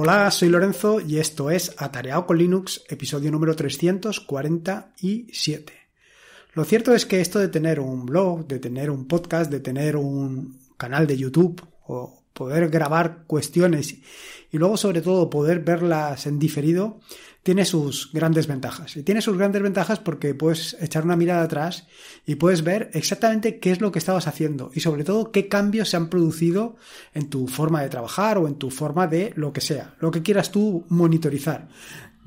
Hola, soy Lorenzo y esto es Atareado con Linux, episodio número 347. Lo cierto es que esto de tener un blog, de tener un podcast, de tener un canal de YouTube o poder grabar cuestiones y luego sobre todo poder verlas en diferido, tiene sus grandes ventajas. Y tiene sus grandes ventajas porque puedes echar una mirada atrás y puedes ver exactamente qué es lo que estabas haciendo y sobre todo qué cambios se han producido en tu forma de trabajar o en tu forma de lo que sea, lo que quieras tú monitorizar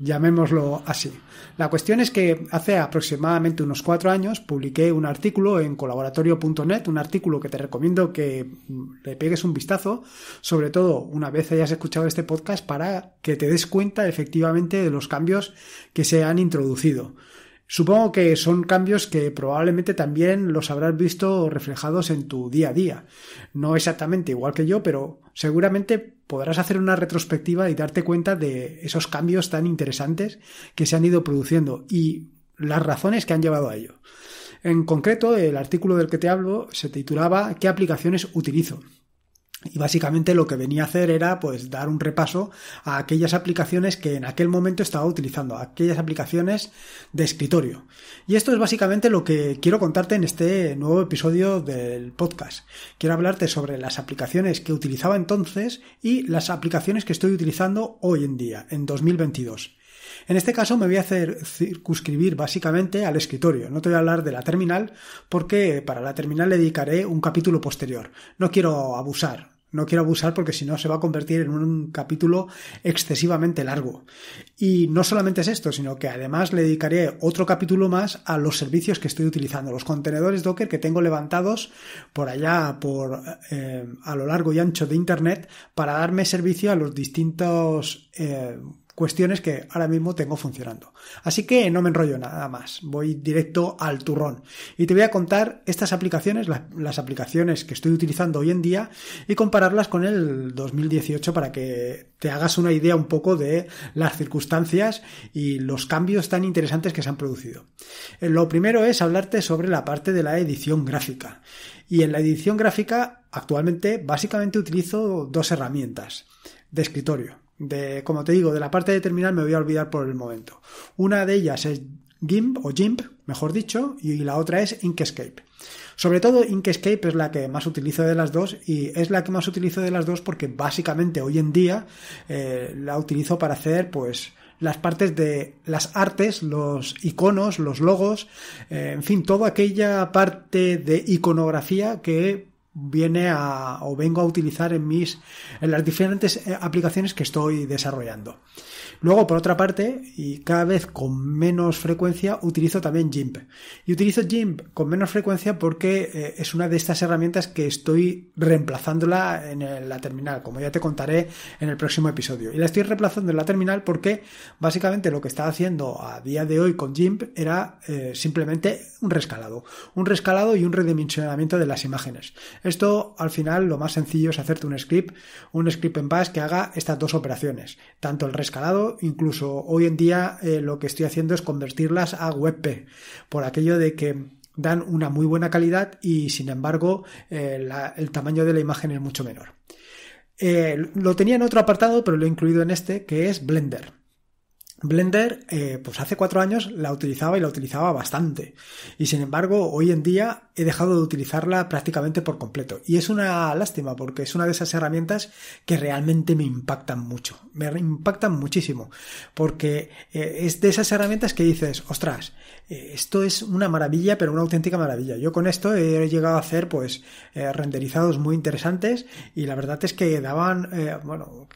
llamémoslo así. La cuestión es que hace aproximadamente unos cuatro años publiqué un artículo en colaboratorio.net, un artículo que te recomiendo que le pegues un vistazo, sobre todo una vez hayas escuchado este podcast, para que te des cuenta efectivamente de los cambios que se han introducido. Supongo que son cambios que probablemente también los habrás visto reflejados en tu día a día. No exactamente igual que yo, pero seguramente podrás hacer una retrospectiva y darte cuenta de esos cambios tan interesantes que se han ido produciendo y las razones que han llevado a ello. En concreto, el artículo del que te hablo se titulaba ¿Qué aplicaciones utilizo? Y básicamente lo que venía a hacer era pues dar un repaso a aquellas aplicaciones que en aquel momento estaba utilizando, aquellas aplicaciones de escritorio. Y esto es básicamente lo que quiero contarte en este nuevo episodio del podcast. Quiero hablarte sobre las aplicaciones que utilizaba entonces y las aplicaciones que estoy utilizando hoy en día, en 2022. En este caso me voy a hacer circunscribir básicamente al escritorio. No te voy a hablar de la terminal porque para la terminal le dedicaré un capítulo posterior. No quiero abusar no quiero abusar porque si no se va a convertir en un capítulo excesivamente largo. Y no solamente es esto, sino que además le dedicaré otro capítulo más a los servicios que estoy utilizando, los contenedores Docker que tengo levantados por allá, por eh, a lo largo y ancho de Internet, para darme servicio a los distintos eh, cuestiones que ahora mismo tengo funcionando. Así que no me enrollo nada más, voy directo al turrón y te voy a contar estas aplicaciones, las, aplicaciones que estoy utilizando hoy en día y compararlas con el 2018 para que te hagas una idea un poco de las circunstancias y los cambios tan interesantes que se han producido. Eh, lo primero es hablarte sobre la parte de la edición gráfica. Y en la edición gráfica actualmente básicamente utilizo dos herramientas de escritorio de, como te digo, de la parte de terminal me voy a olvidar por el momento. Una de ellas es GIMP o GIMP, mejor dicho, y la otra es Inkscape. Sobre todo Inkscape es la que más utilizo de las dos y es la que más utilizo de las dos porque básicamente hoy en día eh, la utilizo para hacer pues las partes de las artes, los iconos, los logos, eh, en fin, toda aquella parte de iconografía que viene a o vengo a utilizar en mis en las diferentes eh, aplicaciones que estoy desarrollando. Luego, por otra parte, y cada vez con menos frecuencia, utilizo también GIMP. Y utilizo GIMP con menos frecuencia porque eh, es una de estas herramientas que estoy reemplazándola en la terminal, como ya te contaré en el próximo episodio. Y la estoy reemplazando en la terminal porque básicamente lo que estaba haciendo a día de hoy con GIMP era eh, simplemente un rescalado. Un rescalado y un redimensionamiento de las imágenes. Esto, al final, lo más sencillo es hacerte un script, un script en base que haga estas dos operaciones, tanto el rescalado incluso hoy en día eh, lo que estoy haciendo es convertirlas a WebP, por aquello de que dan una muy buena calidad y sin embargo eh, el tamaño de la imagen es mucho menor. Eh, lo tenía en otro apartado, pero lo he incluido en este, que es Blender. Blender, eh, pues hace cuatro años la utilizaba y la utilizaba bastante. Y sin embargo, hoy en día he dejado de utilizarla prácticamente por completo. Y es una lástima porque es una de esas herramientas que realmente me impactan mucho. Me impactan muchísimo. Porque eh, es de esas herramientas que dices, ostras, eh, esto es una maravilla, pero una auténtica maravilla. Yo con esto he llegado a hacer pues renderizados muy interesantes y la verdad es que daban, bueno,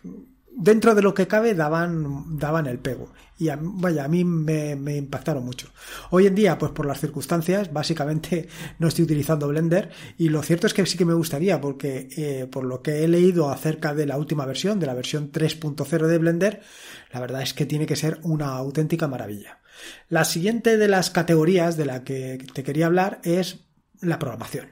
dentro de lo que cabe daban, el pego. Y a, vaya, a mí me, impactaron mucho. Hoy en día, pues por las circunstancias, básicamente no estoy utilizando Blender y lo cierto es que sí que me gustaría porque eh, por lo que he leído acerca de la última versión, de la versión 3.0 de Blender, la verdad es que tiene que ser una auténtica maravilla. La siguiente de las categorías de la que te quería hablar es la programación.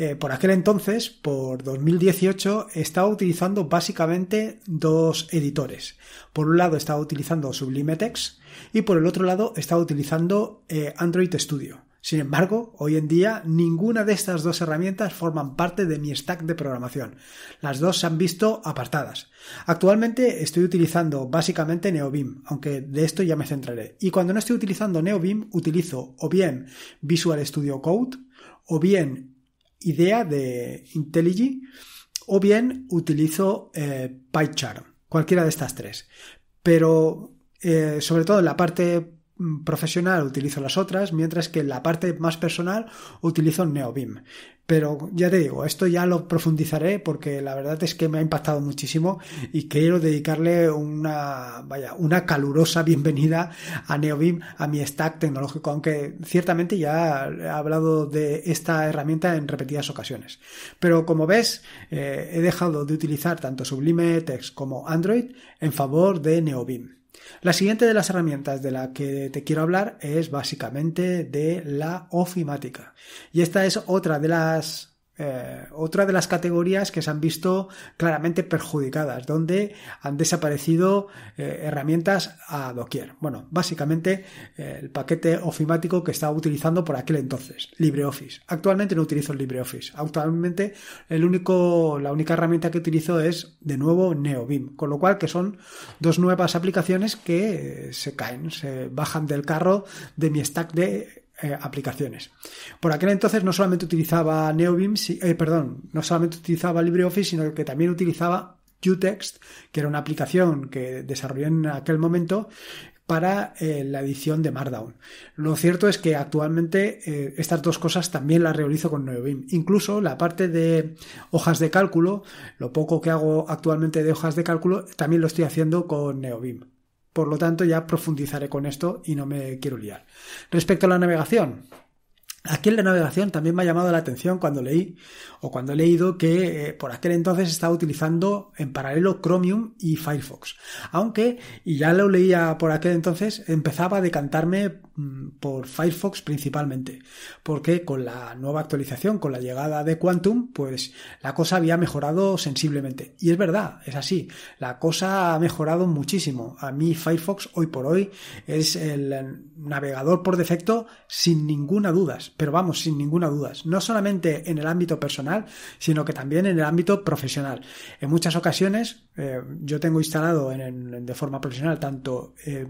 Eh, por aquel entonces, por 2018, estaba utilizando básicamente dos editores. Por un lado estaba utilizando Sublime Text y por el otro lado estaba utilizando eh, Android Studio. Sin embargo, hoy en día ninguna de estas dos herramientas forman parte de mi stack de programación. Las dos se han visto apartadas. Actualmente estoy utilizando básicamente NeoBeam, aunque de esto ya me centraré. Y cuando no estoy utilizando NeoBeam, utilizo o bien Visual Studio Code, o bien idea de IntelliJ o bien utilizo eh, PyCharm, cualquiera de estas tres. Pero eh, sobre todo en la parte mm, profesional utilizo las otras, mientras que en la parte más personal utilizo NeoBIM. Pero ya te digo, esto ya lo profundizaré porque la verdad es que me ha impactado muchísimo y quiero dedicarle una, vaya, una calurosa bienvenida a NeoBeam, a mi stack tecnológico, aunque ciertamente ya he hablado de esta herramienta en repetidas ocasiones. Pero como ves, eh, he dejado de utilizar tanto Sublime Text como Android en favor de NeoBeam. La siguiente de las herramientas de la que te quiero hablar es básicamente de la ofimática. Y esta es otra de las eh, otra de las categorías que se han visto claramente perjudicadas, donde han desaparecido eh, herramientas a doquier. Bueno, básicamente eh, el paquete ofimático que estaba utilizando por aquel entonces, LibreOffice. Actualmente no utilizo LibreOffice. Actualmente el único, la única herramienta que utilizo es de nuevo Neobim, con lo cual que son dos nuevas aplicaciones que se caen, se bajan del carro de mi stack de eh, aplicaciones. Por aquel entonces no solamente utilizaba eh, perdón, no solamente utilizaba LibreOffice, sino que también utilizaba Utext, que era una aplicación que desarrollé en aquel momento para eh, la edición de Markdown. Lo cierto es que actualmente estas dos cosas también las realizo con Neobim. Incluso la parte de hojas de cálculo, lo poco que hago actualmente de hojas de cálculo, también lo estoy haciendo con Neobim. Por lo tanto, ya profundizaré con esto y no me quiero liar. Respecto a la navegación, Aquí en la navegación también me ha llamado la atención cuando leí o cuando he leído que eh, por aquel entonces estaba utilizando en paralelo Chromium y Firefox. Aunque, y ya lo leía por aquel entonces, empezaba a decantarme mm, por Firefox principalmente. Porque con la nueva actualización, con la llegada de Quantum, pues la cosa había mejorado sensiblemente. Y es verdad, es así. La cosa ha mejorado muchísimo. A mí Firefox hoy por hoy es el navegador por defecto sin ninguna duda pero vamos, sin ninguna duda, no solamente en el ámbito personal, sino que también en el ámbito profesional. En muchas ocasiones eh, yo tengo instalado de forma profesional tanto eh,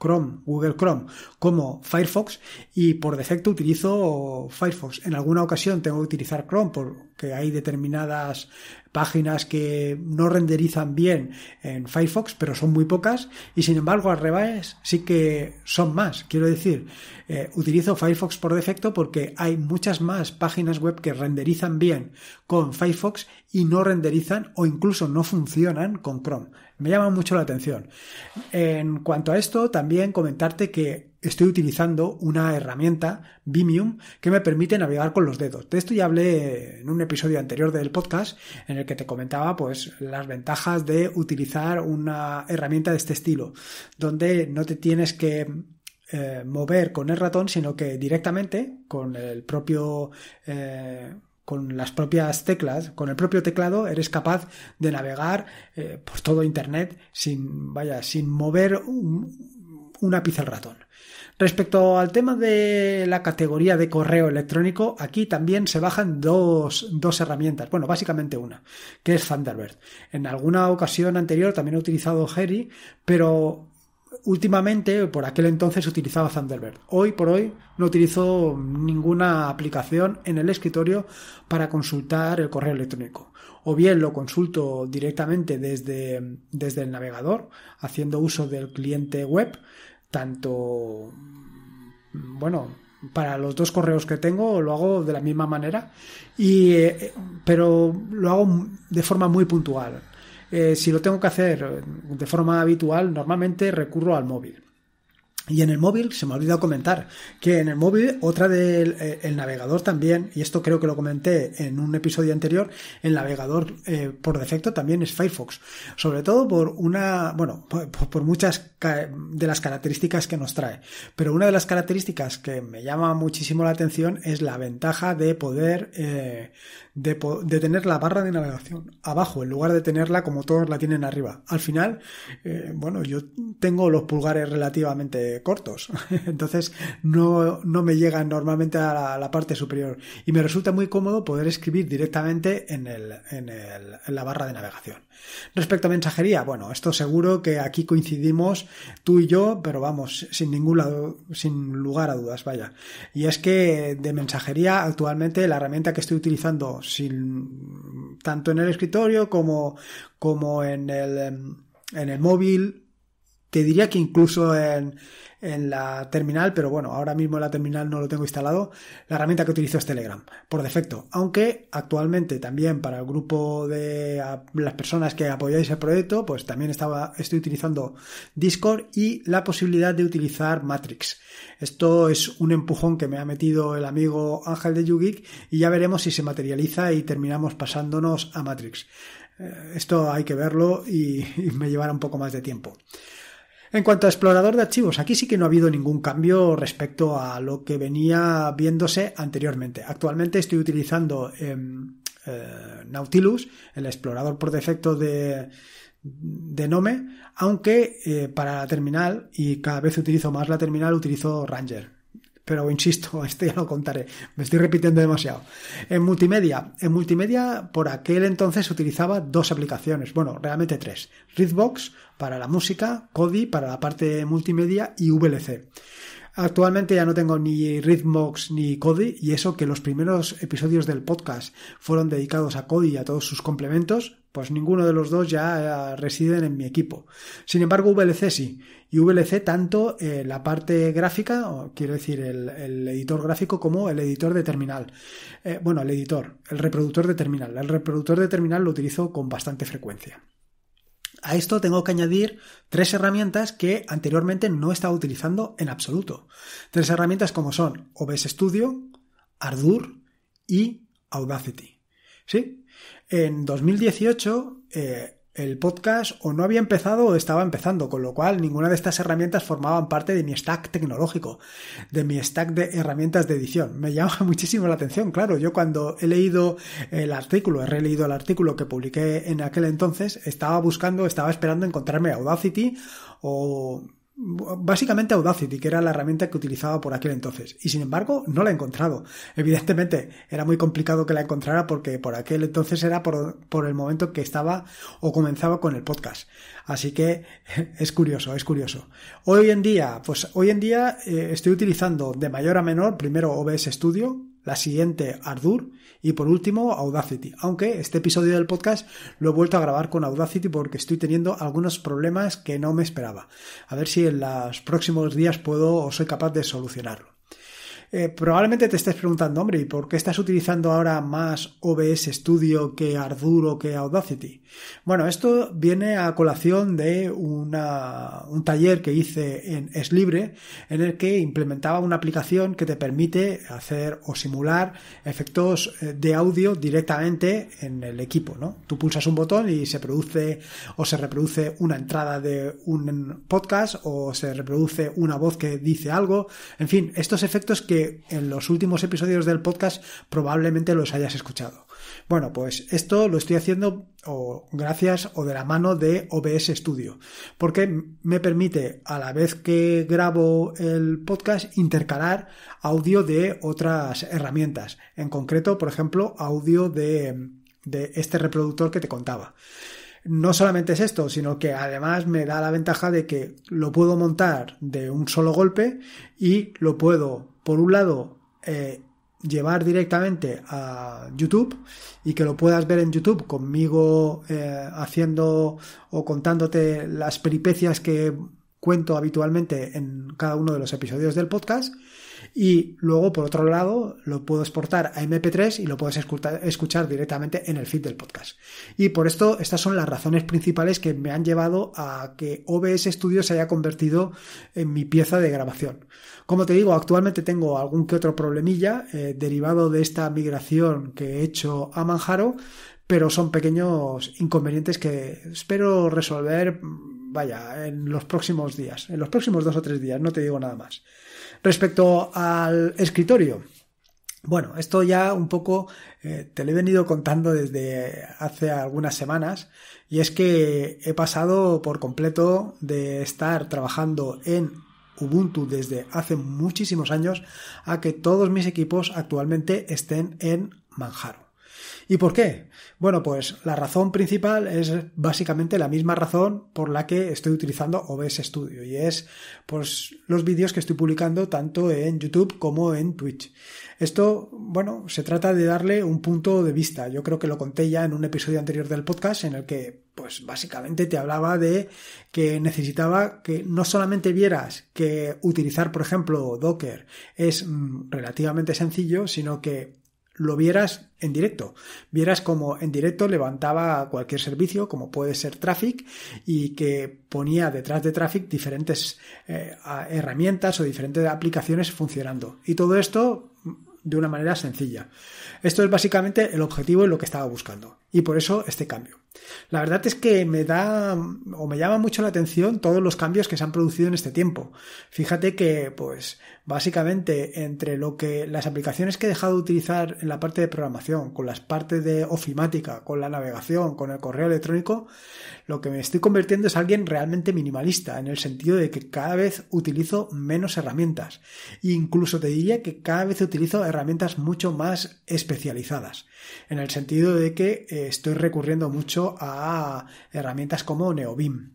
Chrome, Google Chrome, como Firefox y por defecto utilizo Firefox. En alguna ocasión tengo que utilizar Chrome porque hay determinadas páginas que no renderizan bien en Firefox, pero son muy pocas, y sin embargo al revés sí que son más. Quiero decir, eh, utilizo Firefox por defecto porque hay muchas más páginas web que renderizan bien con Firefox y no renderizan o incluso no funcionan con Chrome. Me llama mucho la atención. En cuanto a esto, también comentarte que estoy utilizando una herramienta, Vimium, que me permite navegar con los dedos. De esto ya hablé en un episodio anterior del podcast, en el que te comentaba pues las ventajas de utilizar una herramienta de este estilo, donde no te tienes que eh, mover con el ratón, sino que directamente con el propio eh, con las propias teclas, con el propio teclado, eres capaz de navegar eh, por todo Internet sin, vaya, sin mover un, ápice al ratón. Respecto al tema de la categoría de correo electrónico, aquí también se bajan dos, dos, herramientas. Bueno, básicamente una, que es Thunderbird. En alguna ocasión anterior también he utilizado Heri, pero últimamente, por aquel entonces, utilizaba Thunderbird. Hoy por hoy no utilizo ninguna aplicación en el escritorio para consultar el correo electrónico. O bien lo consulto directamente desde, desde el navegador, haciendo uso del cliente web, tanto, bueno, para los dos correos que tengo lo hago de la misma manera, y, eh, pero lo hago de forma muy puntual. Eh, si lo tengo que hacer de forma habitual, normalmente recurro al móvil. Y en el móvil, se me ha olvidado comentar, que en el móvil otra del eh, navegador también, y esto creo que lo comenté en un episodio anterior, el navegador eh, por defecto también es Firefox, sobre todo por una, bueno, por, muchas de las características que nos trae, pero una de las características que me llama muchísimo la atención es la ventaja de poder, eh, de, tener la barra de navegación abajo, en lugar de tenerla como todos la tienen arriba. Al final, eh, bueno, yo tengo los pulgares relativamente cortos. Entonces no, me llegan normalmente a la, parte superior. Y me resulta muy cómodo poder escribir directamente en, la barra de navegación. Respecto a mensajería, bueno, esto seguro que aquí coincidimos tú y yo, pero vamos, sin ningún lado, sin lugar a dudas, vaya. Y es que de mensajería actualmente la herramienta que estoy utilizando sin, tanto en el escritorio como, como en el, en el móvil te diría que incluso en, la terminal, pero bueno, ahora mismo en la terminal no lo tengo instalado, la herramienta que utilizo es Telegram, por defecto. Aunque actualmente también para el grupo de las personas que apoyáis el proyecto, pues también estaba, estoy utilizando Discord y la posibilidad de utilizar Matrix. Esto es un empujón que me ha metido el amigo Ángel de Yugik y ya veremos si se materializa y terminamos pasándonos a Matrix. Eh, esto hay que verlo y me llevará un poco más de tiempo. En cuanto a explorador de archivos, aquí sí que no ha habido ningún cambio respecto a lo que venía viéndose anteriormente. Actualmente estoy utilizando em, eh, Nautilus, el explorador por defecto de, de Nome, aunque eh, para la terminal, y cada vez utilizo más la terminal, utilizo Ranger. Pero insisto, esto ya lo contaré, me estoy repitiendo demasiado. En multimedia, en multimedia por aquel entonces utilizaba dos aplicaciones, bueno, realmente tres, Readbox, para la música, Kodi para la parte multimedia y VLC. Actualmente ya no tengo ni Rhythmbox ni Kodi y eso que los primeros episodios del podcast fueron dedicados a Kodi y a todos sus complementos, pues ninguno de los dos ya residen en mi equipo. Sin embargo, VLC sí. Y VLC tanto eh, la parte gráfica, o quiero decir el, editor gráfico, como el editor de terminal. Eh, bueno, el editor, el reproductor de terminal. El reproductor de terminal lo utilizo con bastante frecuencia. A esto tengo que añadir tres herramientas que anteriormente no estaba utilizando en absoluto. Tres herramientas como son OBS Studio, Ardour y Audacity. ¿Sí? En 2018, eh, el podcast o no había empezado o estaba empezando, con lo cual ninguna de estas herramientas formaban parte de mi stack tecnológico, de mi stack de herramientas de edición. Me llama muchísimo la atención, claro, yo cuando he leído el artículo, he releído el artículo que publiqué en aquel entonces, estaba buscando, estaba esperando encontrarme Audacity o básicamente Audacity, que era la herramienta que utilizaba por aquel entonces. Y sin embargo, no la he encontrado. Evidentemente, era muy complicado que la encontrara porque por aquel entonces era por, por el momento que estaba o comenzaba con el podcast. Así que es curioso, es curioso. Hoy en día, pues hoy en día eh, estoy utilizando de mayor a menor, primero OBS Studio, la siguiente Ardour y por último Audacity. Aunque este episodio del podcast lo he vuelto a grabar con Audacity porque estoy teniendo algunos problemas que no me esperaba. A ver si en los próximos días puedo o soy capaz de solucionarlo. Eh, probablemente te estés preguntando, hombre, ¿y por qué estás utilizando ahora más OBS Studio que Arduro que Audacity? Bueno, esto viene a colación de un taller que hice en Es Libre, en el que implementaba una aplicación que te permite hacer o simular efectos eh, de audio directamente en el equipo, ¿no? Tú pulsas un botón y se produce o se reproduce una entrada de un podcast o se reproduce una voz que dice algo, en fin, estos efectos que en los últimos episodios del podcast probablemente los hayas escuchado. Bueno, pues esto lo estoy haciendo o gracias o de la mano de OBS Studio, porque me permite a la vez que grabo el podcast intercalar audio de otras herramientas, en concreto, por ejemplo, audio de este reproductor que te contaba no solamente es esto, sino que además me da la ventaja de que lo puedo montar de un solo golpe y lo puedo por un lado, eh, llevar directamente a YouTube y que lo puedas ver en YouTube conmigo eh, haciendo o contándote las peripecias que cuento habitualmente en cada uno de los episodios del podcast y luego, por otro lado, lo puedo exportar a MP3 y lo puedes escuchar directamente en el feed del podcast. Y por esto, estas son las razones principales que me han llevado a que OBS Studio se haya convertido en mi pieza de grabación. Como te digo, actualmente tengo algún que otro problemilla eh, derivado de esta migración que he hecho a Manjaro, pero son pequeños inconvenientes que espero resolver vaya, en los próximos días, en los próximos dos o tres días, no te digo nada más. Respecto al escritorio, bueno, esto ya un poco eh, te lo he venido contando desde hace algunas semanas y es que he pasado por completo de estar trabajando en Ubuntu desde hace muchísimos años a que todos mis equipos actualmente estén en Manjaro. ¿Y por qué? Bueno, pues la razón principal es básicamente la misma razón por la que estoy utilizando OBS Studio y es pues los vídeos que estoy publicando tanto en YouTube como en Twitch. Esto, bueno, se trata de darle un punto de vista. Yo creo que lo conté ya en un episodio anterior del podcast en el que pues básicamente te hablaba de que necesitaba que no solamente vieras que utilizar, por ejemplo, Docker es mm, relativamente sencillo, sino que lo vieras en directo. Vieras como en directo levantaba cualquier servicio, como puede ser Traffic, y que ponía detrás de Traffic diferentes eh, herramientas o diferentes aplicaciones funcionando. Y todo esto mm, de una manera sencilla. Esto es básicamente el objetivo y lo que estaba buscando. Y por eso este cambio. La verdad es que me da o me llama mucho la atención todos los cambios que se han producido en este tiempo. Fíjate que, pues, básicamente entre lo que las aplicaciones que he dejado de utilizar en la parte de programación, con las partes de ofimática, con la navegación, con el correo electrónico, lo que me estoy convirtiendo es alguien realmente minimalista, en el sentido de que cada vez utilizo menos herramientas. incluso te diría que cada vez utilizo herramientas mucho más especializadas, en el sentido de que eh, estoy recurriendo mucho a herramientas como neobim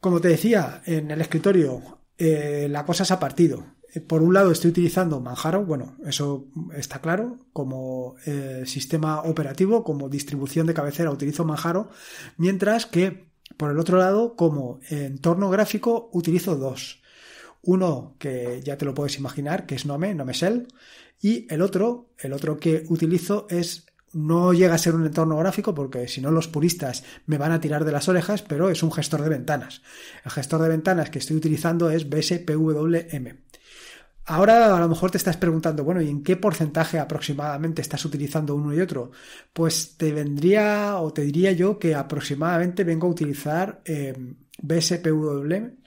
Como te decía, en el escritorio eh, la cosa se ha partido. Eh, por un lado estoy utilizando Manjaro, bueno, eso está claro, como eh, sistema operativo, como distribución de cabecera utilizo Manjaro, mientras que por el otro lado, como entorno gráfico utilizo dos. Uno que ya te lo puedes imaginar, que es Nome, Shell, y el otro, el otro que utilizo es no llega a ser un entorno gráfico porque si no los puristas me van a tirar de las orejas, pero es un gestor de ventanas. El gestor de ventanas que estoy utilizando es BSPWM. Ahora a lo mejor te estás preguntando, bueno, ¿y en qué porcentaje aproximadamente estás utilizando uno y otro? Pues te vendría o te diría yo que aproximadamente vengo a utilizar eh, BSPWM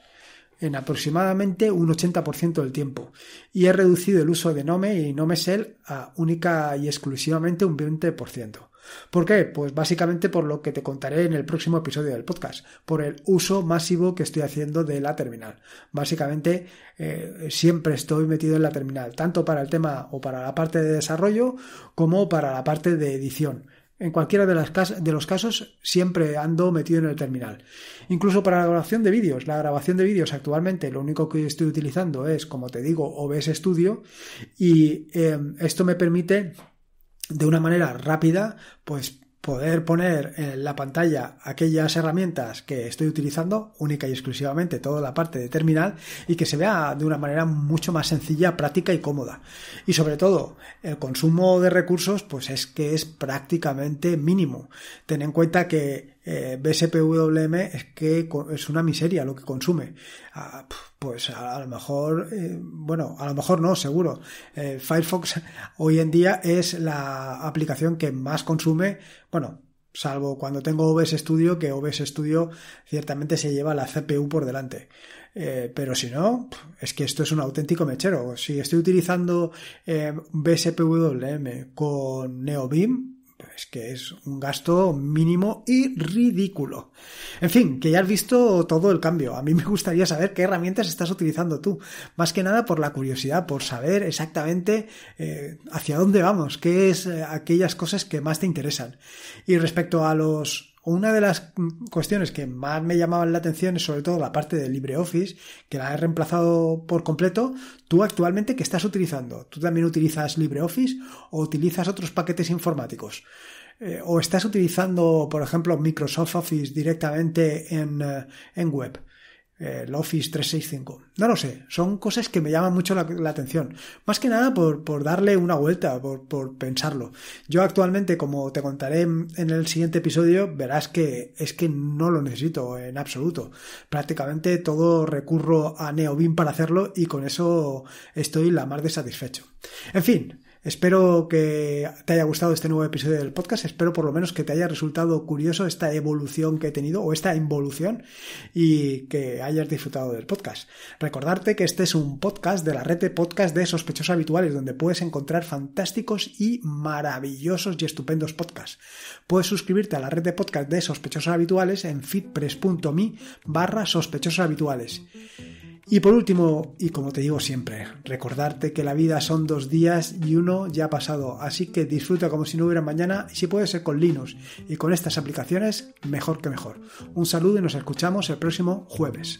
en aproximadamente un 80% del tiempo y he reducido el uso de Nome y Nomesel a única y exclusivamente un 20%. ¿Por qué? Pues básicamente por lo que te contaré en el próximo episodio del podcast, por el uso masivo que estoy haciendo de la terminal. Básicamente eh, siempre estoy metido en la terminal, tanto para el tema o para la parte de desarrollo como para la parte de edición. En cualquiera de, las de, los casos siempre ando metido en el terminal. Incluso para la grabación de vídeos. La grabación de vídeos actualmente lo único que estoy utilizando es, como te digo, OBS Studio y em, esto me permite de una manera rápida pues poder poner en la pantalla aquellas herramientas que estoy utilizando, única y exclusivamente toda la parte de terminal, y que se vea de una manera mucho más sencilla, práctica y cómoda. Y sobre todo, el consumo de recursos, pues es que es prácticamente mínimo. Ten en cuenta que eh, BSPWM es que es una miseria lo que consume. Ah, pues a, lo mejor, eh, bueno, a lo mejor no, seguro. Eh, Firefox hoy en día es la aplicación que más consume, bueno, salvo cuando tengo OBS Studio, que OBS Studio ciertamente se lleva la CPU por delante. pero si no, es que esto es un auténtico mechero. Si estoy utilizando BSPWM con NeoBeam, es que es un gasto mínimo y ridículo. En fin, que ya has visto todo el cambio. A mí me gustaría saber qué herramientas estás utilizando tú. Más que nada por la curiosidad, por saber exactamente eh, hacia dónde vamos, qué es eh, aquellas cosas que más te interesan. Y respecto a los una de las cuestiones que más me llamaban la atención es sobre todo la parte de LibreOffice, que la he reemplazado por completo. Tú actualmente, ¿qué estás utilizando? ¿Tú también utilizas LibreOffice o utilizas otros paquetes informáticos? Eh, ¿O estás utilizando, por ejemplo, Microsoft Office directamente en eh, web? Eh, el Office 365. No lo sé, son cosas que me llaman mucho la, atención. Más que nada por, por darle una vuelta, por, por, pensarlo. Yo actualmente, como te contaré en, el siguiente episodio, verás que es que no lo necesito en absoluto. Prácticamente todo recurro a NeoBIM para hacerlo y con eso estoy la más de satisfecho. En fin, Espero que te haya gustado este nuevo episodio del podcast. Espero por lo menos que te haya resultado curioso esta evolución que he tenido o esta involución y que hayas disfrutado del podcast. Recordarte que este es un podcast de la red de podcast de sospechosos habituales donde puedes encontrar fantásticos y maravillosos y estupendos podcasts. Puedes suscribirte a la red de podcast de sospechosos habituales en fitpress.me barra sospechosos habituales. Y por último, y como te digo siempre, recordarte que la vida son dos días y uno ya ha pasado, así que disfruta como si no hubiera mañana y si puede ser con Linux y con estas aplicaciones, mejor que mejor. Un saludo y nos escuchamos el próximo jueves.